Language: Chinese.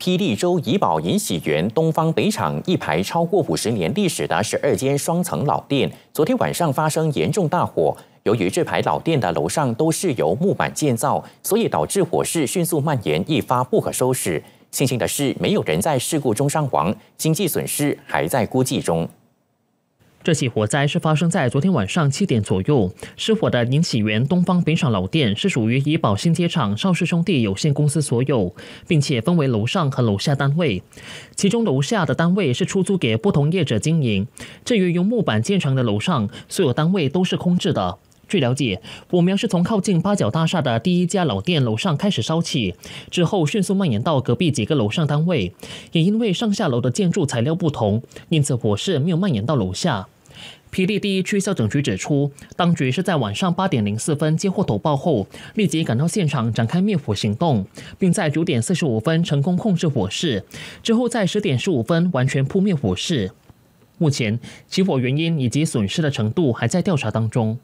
霹雳州怡宝银禧园东方北厂一排超过五十年历史的十二间双层老店，昨天晚上发生严重大火。由于这排老店的楼上都是由木板建造，所以导致火势迅速蔓延，一发不可收拾。庆幸的是，没有人在事故中伤亡，经济损失还在估计中。这起火灾是发生在昨天晚上七点左右。失火的林启源东方北厂老店是属于怡宝新街厂邵氏兄弟有限公司所有，并且分为楼上和楼下单位。其中楼下的单位是出租给不同业者经营，至于用木板建成的楼上，所有单位都是空置的。据了解，火苗是从靠近八角大厦的第一家老店楼上开始烧起，之后迅速蔓延到隔壁几个楼上单位。也因为上下楼的建筑材料不同，因此火势没有蔓延到楼下。霹雳第一区消警局指出，当局是在晚上八点零四分接获投报后，立即赶到现场展开灭火行动，并在九点四十五分成功控制火势，之后在十点十五分完全扑灭火势。目前，起火原因以及损失的程度还在调查当中。